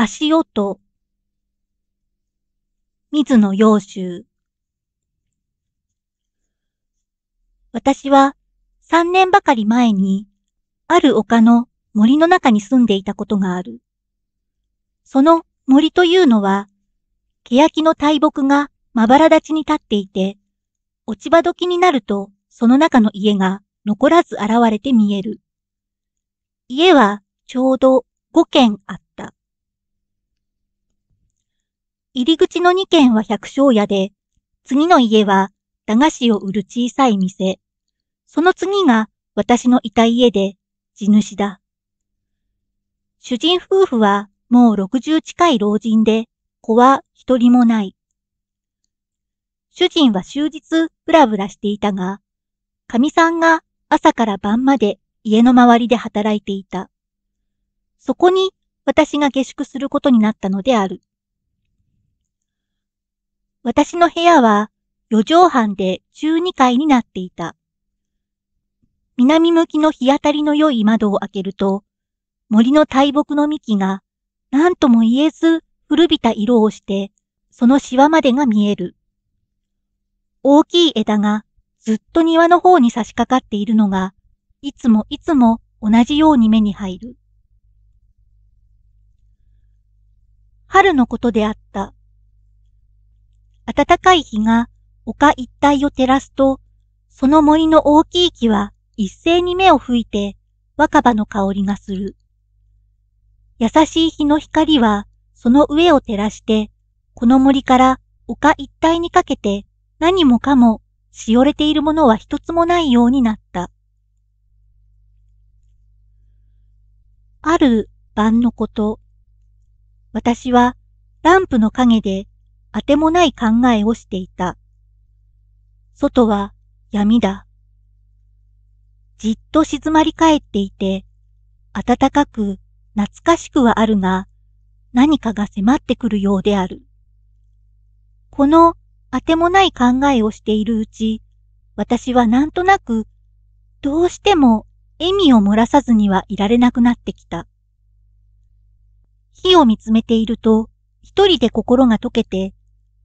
足音。水野洋州。私は3年ばかり前に、ある丘の森の中に住んでいたことがある。その森というのは、欅の大木がまばら立ちに立っていて、落ち葉時になるとその中の家が残らず現れて見える。家はちょうど5軒あった。入り口の2軒は百姓屋で、次の家は駄菓子を売る小さい店。その次が私のいた家で、地主だ。主人夫婦はもう60近い老人で、子は一人もない。主人は終日ブラブラしていたが、神さんが朝から晩まで家の周りで働いていた。そこに私が下宿することになったのである。私の部屋は四畳半で12階になっていた。南向きの日当たりの良い窓を開けると、森の大木の幹が何とも言えず古びた色をして、そのシワまでが見える。大きい枝がずっと庭の方に差し掛かっているのが、いつもいつも同じように目に入る。春のことであった。暖かい日が丘一帯を照らすと、その森の大きい木は一斉に目を吹いて若葉の香りがする。優しい日の光はその上を照らして、この森から丘一帯にかけて何もかもしおれているものは一つもないようになった。ある晩のこと、私はランプの影であてもない考えをしていた。外は闇だ。じっと静まり返っていて、暖かく懐かしくはあるが、何かが迫ってくるようである。このあてもない考えをしているうち、私はなんとなく、どうしても笑みを漏らさずにはいられなくなってきた。火を見つめていると、一人で心が溶けて、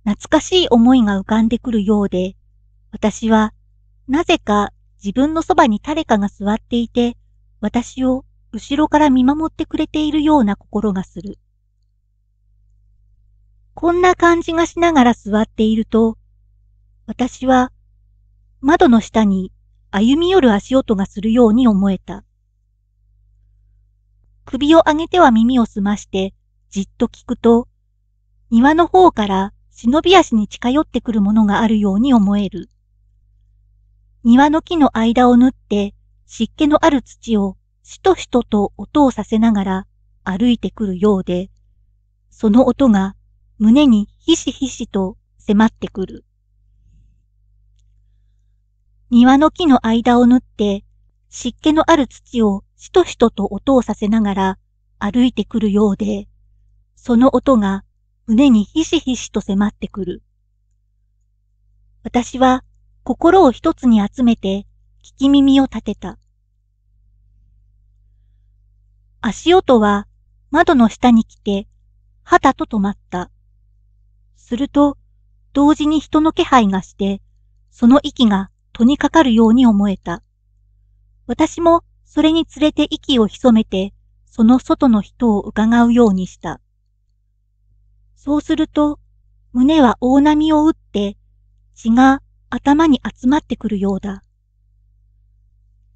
懐かしい思いが浮かんでくるようで、私はなぜか自分のそばに誰かが座っていて、私を後ろから見守ってくれているような心がする。こんな感じがしながら座っていると、私は窓の下に歩み寄る足音がするように思えた。首を上げては耳を澄ましてじっと聞くと、庭の方から忍び足に近寄ってくるものがあるように思える。庭の木の間を縫って湿気のある土をしとしとと音をさせながら歩いてくるようで、その音が胸にひしひしと迫ってくる。庭の木の間を縫って湿気のある土をしとしとと音をさせながら歩いてくるようで、その音が胸にひしひしと迫ってくる。私は心を一つに集めて聞き耳を立てた。足音は窓の下に来て、はたと止まった。すると、同時に人の気配がして、その息が戸にかかるように思えた。私もそれにつれて息を潜めて、その外の人を伺うようにした。そうすると、胸は大波を打って、血が頭に集まってくるようだ。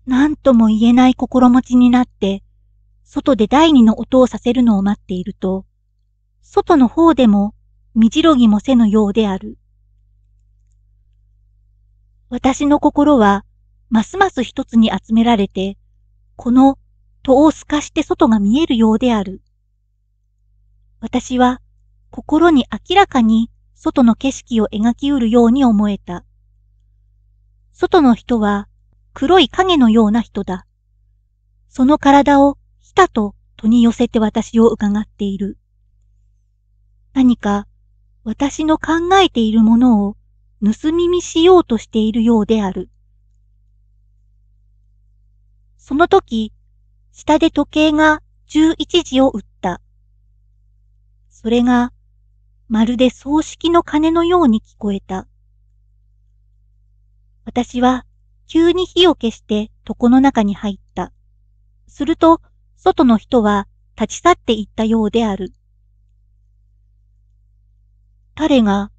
何とも言えない心持ちになって、外で第二の音をさせるのを待っていると、外の方でも、みじろぎもせぬようである。私の心は、ますます一つに集められて、この戸を透かして外が見えるようである。私は、心に明らかに外の景色を描きうるように思えた。外の人は黒い影のような人だ。その体をひたと戸に寄せて私を伺っている。何か私の考えているものを盗み見しようとしているようである。その時、下で時計が11時を打った。それがまるで葬式の鐘のように聞こえた。私は急に火を消して床の中に入った。すると、外の人は立ち去っていったようである。彼が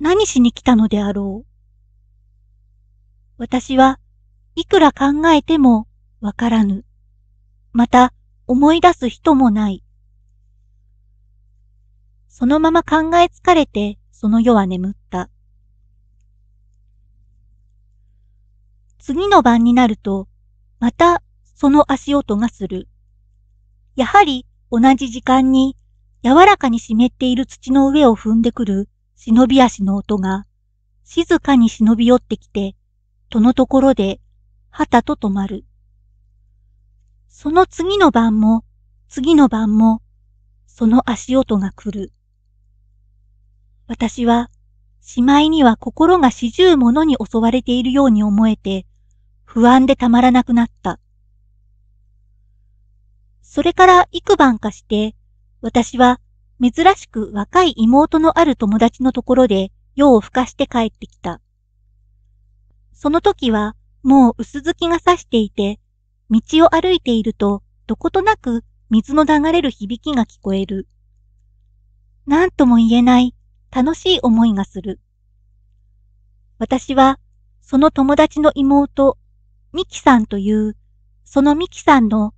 何しに来たのであろう。私はいくら考えてもわからぬ。また思い出す人もない。そのまま考え疲れて、その夜は眠った。次の晩になると、またその足音がする。やはり同じ時間に柔らかに湿っている土の上を踏んでくる忍び足の音が静かに忍び寄ってきて、とのところで、はたと止まる。その次の晩も、次の晩も、その足音が来る。私は、しまいには心が四十ものに襲われているように思えて、不安でたまらなくなった。それから幾晩かして、私は珍しく若い妹のある友達のところで夜を更かして帰ってきた。その時はもう薄月がさしていて、道を歩いているとどことなく水の流れる響きが聞こえる。なんとも言えない楽しい思いがする。私は、その友達の妹、ミキさんという、そのミキさんの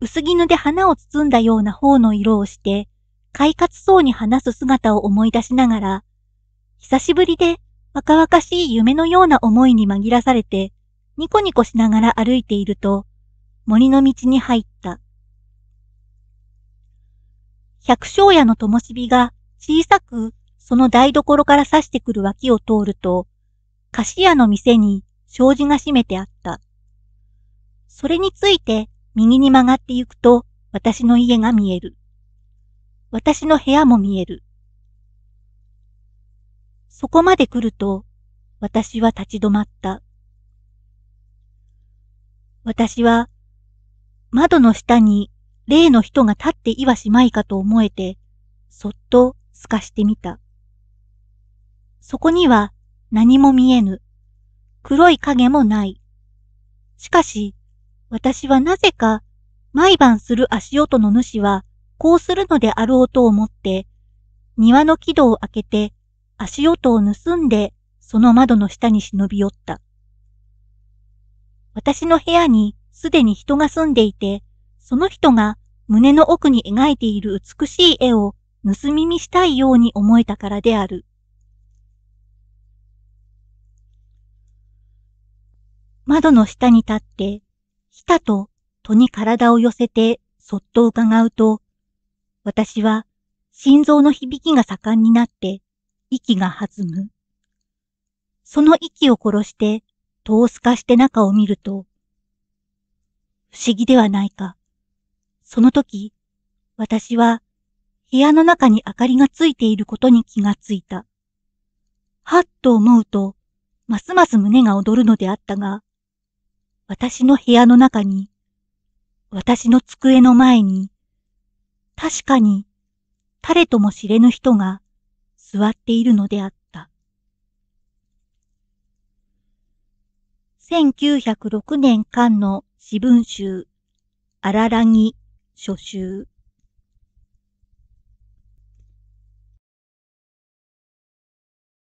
薄絹で花を包んだような方の色をして、快活そうに話す姿を思い出しながら、久しぶりで若々しい夢のような思いに紛らされて、ニコニコしながら歩いていると、森の道に入った。百姓屋の灯火が小さくその台所から刺してくる脇を通ると、菓子屋の店に障子が閉めてあった。それについて右に曲がって行くと私の家が見える。私の部屋も見える。そこまで来ると私は立ち止まった。私は窓の下に例の人が立っていはしまいかと思えて、そっと透かしてみた。そこには何も見えぬ。黒い影もない。しかし、私はなぜか毎晩する足音の主はこうするのであろうと思って、庭の木戸を開けて足音を盗んでその窓の下に忍び寄った。私の部屋にすでに人が住んでいて、その人が胸の奥に描いている美しい絵を盗み見したいように思えたからである。窓の下に立って、ひたと戸に体を寄せてそっと伺うと、私は心臓の響きが盛んになって息が弾む。その息を殺して戸を透かして中を見ると、不思議ではないか。その時、私は部屋の中に明かりがついていることに気がついた。はっと思うと、ますます胸が躍るのであったが、私の部屋の中に、私の机の前に、確かに誰とも知れぬ人が座っているのであった。1906年間の詩文集、荒らぎ初集。